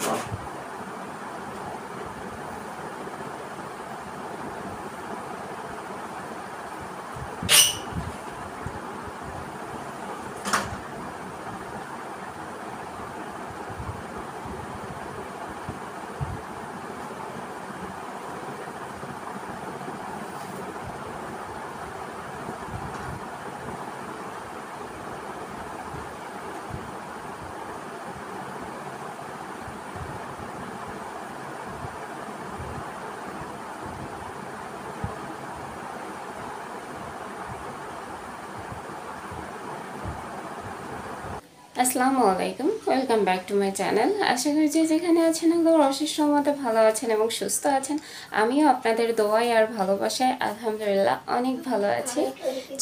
Thank you. আসসালামু আলাইকুম welcome back to my channel আশা করি যে যেখানে আছেন একদম অশেষ মতো ভালো আছেন এবং সুস্থ আছেন আমিও আপনাদের দোয়াই আর ভালোবাসায় আলহামদুলিল্লাহ অনেক ভালো আছি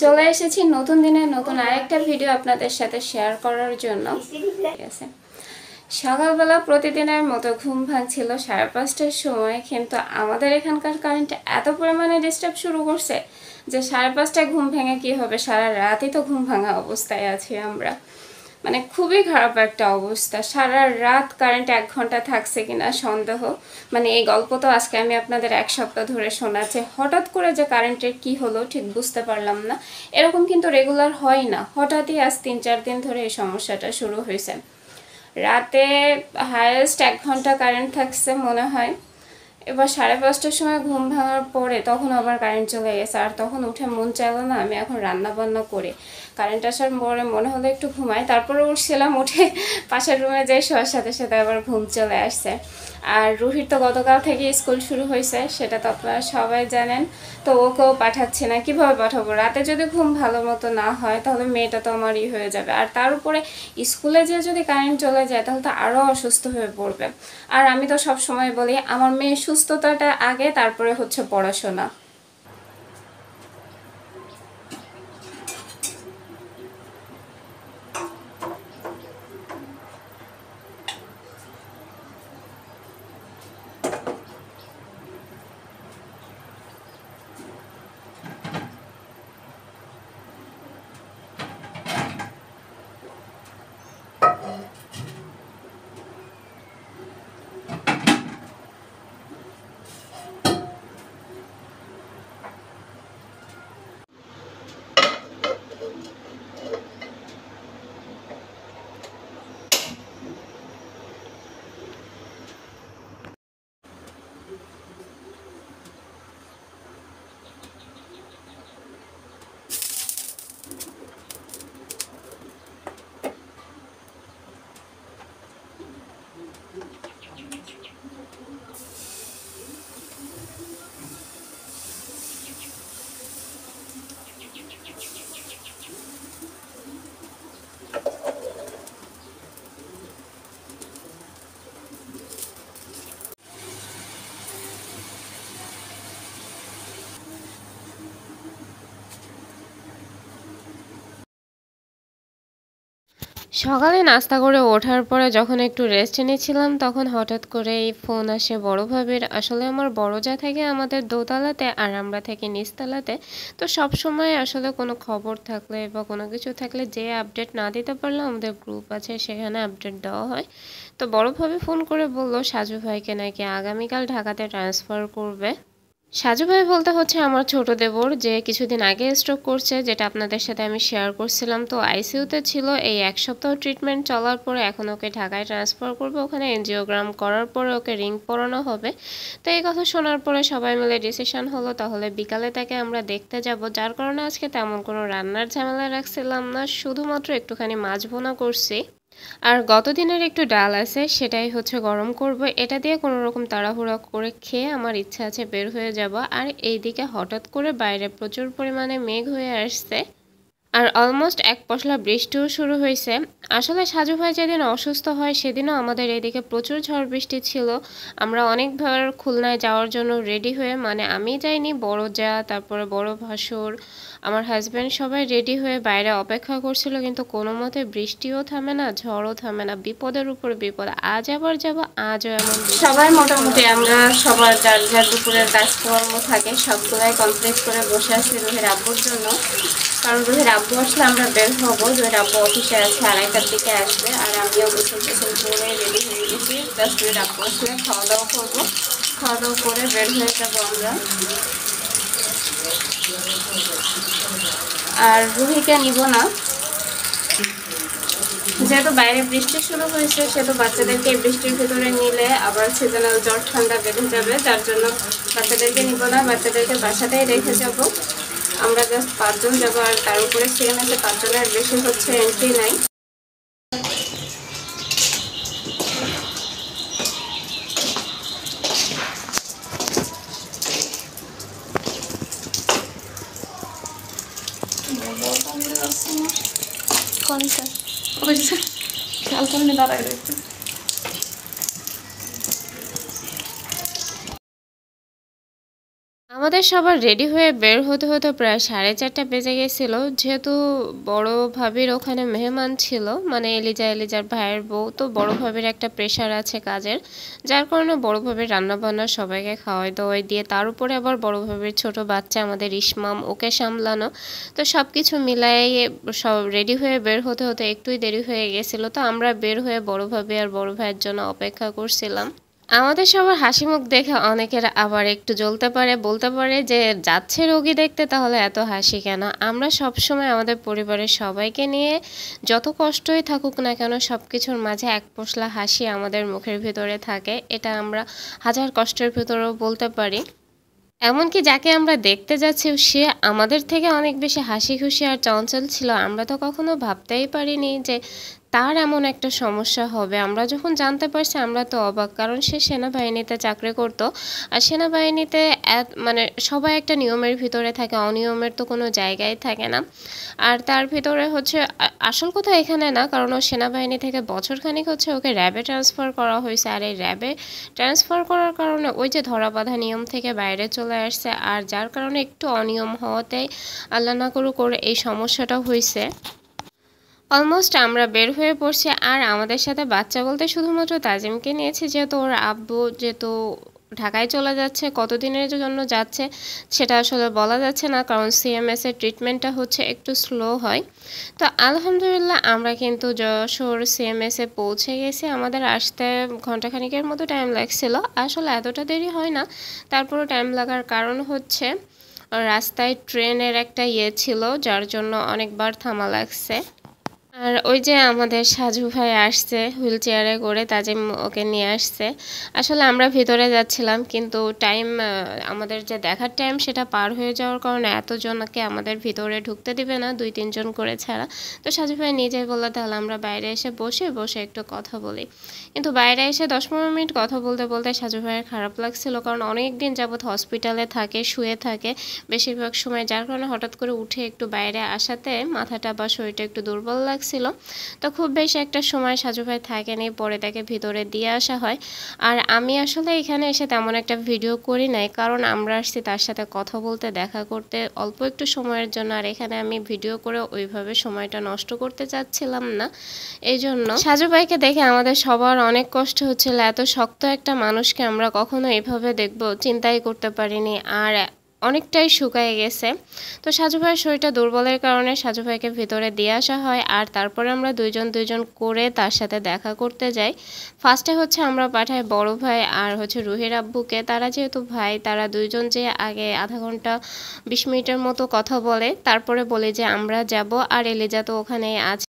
চলে এসেছি নতুন দিনে নতুন আরেকটা ভিডিও আপনাদের সাথে শেয়ার করার জন্য ঠিক আছে সকালবেলা প্রতিদিনের মতো ঘুম ভাঙছিল সাড়ে পাঁচটার সময় কিন্তু আমাদের এখানকার কারেন্ট এত পরিমাণে ডিস্টার্ব শুরু করছে যে সাড়ে পাঁচটায় ঘুম ভেঙে কি হবে সারা রাতই তো ঘুম ভাঙা অবস্থায় আছি আমরা মানে খুবই খারাপ একটা অবস্থা সারা রাত কারেন্ট এক ঘন্টা থাকছে কিনা সন্দেহ মানে এই গল্প তো আজকে আমি আপনাদের এক সপ্তাহ ধরে শোনাচ্ছি হঠাৎ করে যে কারেন্টের কি হলো ঠিক বুঝতে পারলাম না এরকম কিন্তু রেগুলার হয় না হঠাৎই আজ তিন চার দিন ধরে এই সমস্যাটা শুরু হয়েছে রাতে হায়েস্ট এক ঘন্টা কারেন্ট থাকছে মনে হয় এবার সাড়ে পাঁচটার সময় ঘুম ভাঙার পরে তখন আবার কারেন্ট চলে গেছে আর তখন উঠে মন চাইলো না আমি এখন রান্না বান্না করে কারেন্ট আসার পরে মনে হলো একটু ঘুমাই তারপরে উঠছিলাম উঠে পাশের রুমে যাই শোয়ার সাথে সাথে আবার ঘুম চলে আসছে আর রুহির তো গতকাল থেকে স্কুল শুরু হয়েছে সেটা তো আপনারা সবাই জানেন তো ওকেও পাঠাচ্ছে না কীভাবে পাঠাবো রাতে যদি ঘুম ভালো মতো না হয় তাহলে মেয়েটা তো আমারই হয়ে যাবে আর তার উপরে স্কুলে যে যদি কারেন্ট চলে যায় তাহলে তো আরও অসুস্থ হয়ে পড়বে আর আমি তো সব সময় বলি আমার মেয়ে সুস্থতাটা আগে তারপরে হচ্ছে পড়াশোনা সকালে নাস্তা করে ওঠার পরে যখন একটু রেস্ট নিয়েছিলাম তখন হঠাৎ করে এই ফোন আসে বড়োভাবের আসলে আমার বড় যা থাকে আমাদের দোতলাতে আর আমরা থাকি নিচতলাতে তো সব সময় আসলে কোনো খবর থাকলে বা কোনো কিছু থাকলে যে আপডেট না দিতে পারলে আমাদের গ্রুপ আছে সেখানে আপডেট দেওয়া হয় তো বড়োভাবে ফোন করে বললো সাজু ভাইকে নাকি আগামীকাল ঢাকাতে ট্রান্সফার করবে সাজু ভাই বলতে হচ্ছে আমার ছোট দেবর যে কিছুদিন আগে স্ট্রোক করছে যেটা আপনাদের সাথে আমি শেয়ার করছিলাম তো আইসিউতে ছিল এই এক সপ্তাহ ট্রিটমেন্ট চলার পরে এখন ওকে ঢাকায় ট্রান্সফার করবে ওখানে এনজিওগ্রাম করার পরে ওকে রিং পরানো হবে তো এই কথা শোনার পরে সবাই মিলে ডিসিশন হলো তাহলে বিকালে তাকে আমরা দেখতে যাব যার কারণে আজকে তেমন কোনো রান্নার ঝামেলা রাখছিলাম না শুধুমাত্র একটুখানি মাছ ভোনা করছি আর গত দিনের একটু ডাল আছে সেটাই হচ্ছে গরম করব এটা দিয়ে কোনো রকম তাড়াহুড়া করে খেয়ে আমার ইচ্ছা আছে বের হয়ে যাব আর এইদিকে হঠাৎ করে বাইরে প্রচুর পরিমাণে মেঘ হয়ে আসছে আর অলমোস্ট এক পশলা বৃষ্টিও শুরু হয়েছে আসলে সাজু ভাই যেদিন অসুস্থ হয় সেদিনও আমাদের এদিকে প্রচুর ঝড় বৃষ্টি ছিল আমরা অনেকবার খুলনায় যাওয়ার জন্য রেডি হয়ে মানে আমি যাইনি বড় যা তারপরে বড় ভাসুর আমার হাজব্যান্ড সবাই রেডি হয়ে বাইরে অপেক্ষা করছিল কিন্তু কোনো মতে বৃষ্টিও থামে না ঝড়ও থামে না বিপদের উপর বিপদ আজ আবার যাবো আজও এমন সবাই মোটামুটি আমরা সবার যার যার দুপুরের কাজকর্ম থাকে সবগুলাই কমপ্লিট করে বসে আছি রোহের আব্বুর জন্য কারণ রোহের আব্বু আসলে আমরা বের হবো রোহের আব্বু অফিসে আছে আড়াইটার দিকে আসবে আর আমি অবশ্যই করে রেডি হয়ে গেছি জাস্ট রোহের আব্বু আসলে খাওয়া দাওয়া করবো খাওয়া দাওয়া করে বের হয়ে যাবো আমরা আর রুহিকে নিব না যেহেতু বাইরে বৃষ্টি শুরু হয়েছে সেহেতু বাচ্চাদেরকে বৃষ্টির ভেতরে নিলে আবার সিজনাল জ্বর ঠান্ডা বেঁধে যাবে যার জন্য বাচ্চাদেরকে নিব না বাচ্চাদেরকে বাসাতেই রেখে যাবো আমরা জাস্ট পাঁচজন যাবো আর তার উপরে সেম আছে পাঁচজনের বেশি হচ্ছে এন্ট্রি নাই স্যার কবে কালকে দাঁড়াই রয়েছে আমাদের সবার রেডি হয়ে বের হতে হতে প্রায় সাড়ে চারটা বেজে গেছিল যেহেতু বড় ভাবির ওখানে মেহমান ছিল মানে এলিজা এলিজার ভাইয়ের বউ তো বড় ভাবির একটা প্রেশার আছে কাজের যার কারণে বড় ভাবির রান্নাবান্না সবাইকে খাওয়াই দাওয়াই দিয়ে তার উপরে আবার বড় ভাবির ছোট বাচ্চা আমাদের ইসমাম ওকে সামলানো তো সব কিছু মিলাই সব রেডি হয়ে বের হতে হতে একটুই দেরি হয়ে গেছিলো তো আমরা বের হয়ে বড় ভাবি আর বড় ভাইয়ের জন্য অপেক্ষা করছিলাম আমাদের সবার হাসি মুখ দেখে অনেকের আবার একটু জ্বলতে পারে বলতে পারে যে যাচ্ছে রোগী দেখতে তাহলে এত হাসি কেন আমরা সব সময় আমাদের পরিবারের সবাইকে নিয়ে যত কষ্টই থাকুক না কেন সব কিছুর মাঝে এক পশলা হাসি আমাদের মুখের ভিতরে থাকে এটা আমরা হাজার কষ্টের ভিতরেও বলতে পারি এমনকি যাকে আমরা দেখতে যাচ্ছি সে আমাদের থেকে অনেক বেশি হাসি খুশি আর চঞ্চল ছিল আমরা তো কখনো ভাবতেই পারিনি যে তার এমন একটা সমস্যা হবে আমরা যখন জানতে পারছি আমরা তো অবাক কারণ সে সেনাবাহিনীতে চাকরি করত আর সেনাবাহিনীতে মানে সবাই একটা নিয়মের ভিতরে থাকে অনিয়মের তো কোনো জায়গায় থাকে না আর তার ভিতরে হচ্ছে আসল কথা এখানে না কারণ ও সেনাবাহিনী থেকে বছরখানিক হচ্ছে ওকে র্যাবে ট্রান্সফার করা হয়েছে আর এই র্যাবে ট্রান্সফার করার কারণে ওই যে ধরা বাঁধা নিয়ম থেকে বাইরে চলে আসছে আর যার কারণে একটু অনিয়ম হওয়াতে আল্লাহ না করু করে এই সমস্যাটা হয়েছে অলমোস্ট আমরা বের হয়ে পড়ছি আর আমাদের সাথে বাচ্চা বলতে শুধুমাত্র তাজিমকে নিয়েছি যেহেতু ওর আব্বু যেহেতু ঢাকায় চলে যাচ্ছে কতদিনের জন্য যাচ্ছে সেটা আসলে বলা যাচ্ছে না কারণ সিএমএসের ট্রিটমেন্টটা হচ্ছে একটু স্লো হয় তো আলহামদুলিল্লাহ আমরা কিন্তু যশোর সিএমএসে পৌঁছে গেছি আমাদের আসতে ঘন্টাখানিকের মতো টাইম লাগছিল আসলে এতটা দেরি হয় না তারপরও টাইম লাগার কারণ হচ্ছে রাস্তায় ট্রেনের একটা ইয়ে ছিল যার জন্য অনেকবার থামা লাগছে আর ওই যে আমাদের সাজু ভাই আসছে হুইল চেয়ারে করে তাজিম ওকে নিয়ে আসছে আসলে আমরা ভিতরে যাচ্ছিলাম কিন্তু টাইম আমাদের যে দেখার টাইম সেটা পার হয়ে যাওয়ার কারণে এতজনকে আমাদের ভিতরে ঢুকতে দিবে না দুই তিনজন করে ছাড়া তো সাজু ভাই নিজে বললো তাহলে আমরা বাইরে এসে বসে বসে একটু কথা বলি কিন্তু বাইরে এসে দশ পনেরো মিনিট কথা বলতে বলতে সাজু ভাইয়ের খারাপ লাগছিল কারণ অনেক দিন যাবৎ হসপিটালে থাকে শুয়ে থাকে বেশিরভাগ সময় যার কারণে হঠাৎ করে উঠে একটু বাইরে আসাতে মাথাটা বা শরীরটা একটু দুর্বল লাগছে ছিল তো খুব বেশি একটা সময় সাজু ভাই থাকেনি পরে তাকে ভিতরে দিয়ে আসা হয় আর আমি আসলে এখানে এসে তেমন একটা ভিডিও করি নাই কারণ আমরা আসছি তার সাথে কথা বলতে দেখা করতে অল্প একটু সময়ের জন্য আর এখানে আমি ভিডিও করে ওইভাবে সময়টা নষ্ট করতে চাচ্ছিলাম না এই জন্য সাজু ভাইকে দেখে আমাদের সবার অনেক কষ্ট হচ্ছিল এত শক্ত একটা মানুষকে আমরা কখনো এভাবে দেখব চিন্তাই করতে পারিনি আর অনেকটাই শুকায় গেছে তো সাজু ভাইয়ের শরীরটা দুর্বলের কারণে সাজু ভাইকে ভিতরে দিয়ে আসা হয় আর তারপরে আমরা দুইজন দুইজন করে তার সাথে দেখা করতে যাই ফার্স্টে হচ্ছে আমরা পাঠাই বড় ভাই আর হচ্ছে রুহের আব্বুকে তারা যেহেতু ভাই তারা দুইজন যে আগে আধা ঘন্টা বিশ মিনিটের মতো কথা বলে তারপরে বলে যে আমরা যাব আর এলিজা তো ওখানেই আছে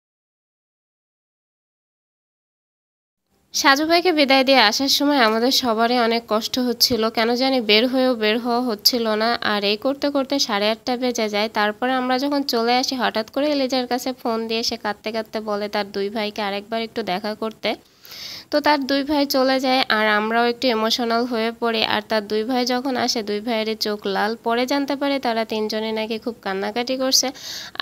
সাজু ভাইকে বিদায় দিয়ে আসার সময় আমাদের সবারই অনেক কষ্ট হচ্ছিল কেন জানি বের হয়েও বের হওয়া হচ্ছিল না আর এই করতে করতে সাড়ে আটটা বেজে যায় তারপরে আমরা যখন চলে আসি হঠাৎ করে এলিজার কাছে ফোন দিয়ে সে কাঁদতে কাঁদতে বলে তার দুই ভাইকে আরেকবার একটু দেখা করতে তো তার দুই ভাই চলে যায় আর আমরাও একটু ইমোশনাল হয়ে পড়ি আর তার দুই ভাই যখন আসে দুই ভাইয়ের চোখ লাল পরে জানতে পারে তারা তিনজনে নাকি খুব কান্নাকাটি করছে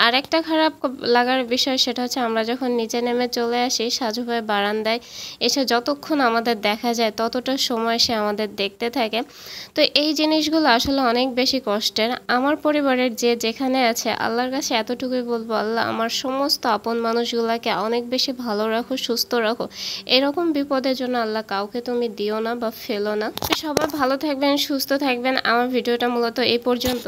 আর একটা খারাপ লাগার বিষয় সেটা হচ্ছে আমরা যখন নিচে নেমে চলে আসি সাজু ভাই বারান্দায় এসে যতক্ষণ আমাদের দেখা যায় ততটা সময় সে আমাদের দেখতে থাকে তো এই জিনিসগুলো আসলে অনেক বেশি কষ্টের আমার পরিবারের যে যেখানে আছে আল্লাহর কাছে এতটুকুই বলবো আল্লাহ আমার সমস্ত আপন মানুষগুলাকে অনেক বেশি ভালো রাখো সুস্থ রাখো এরকম বিপদের জন্য আল্লাহ কাউকে তুমি দিও না বা ফেলো না সবাই ভালো থাকবেন সুস্থ থাকবেন আমার ভিডিওটা মূলত এই পর্যন্ত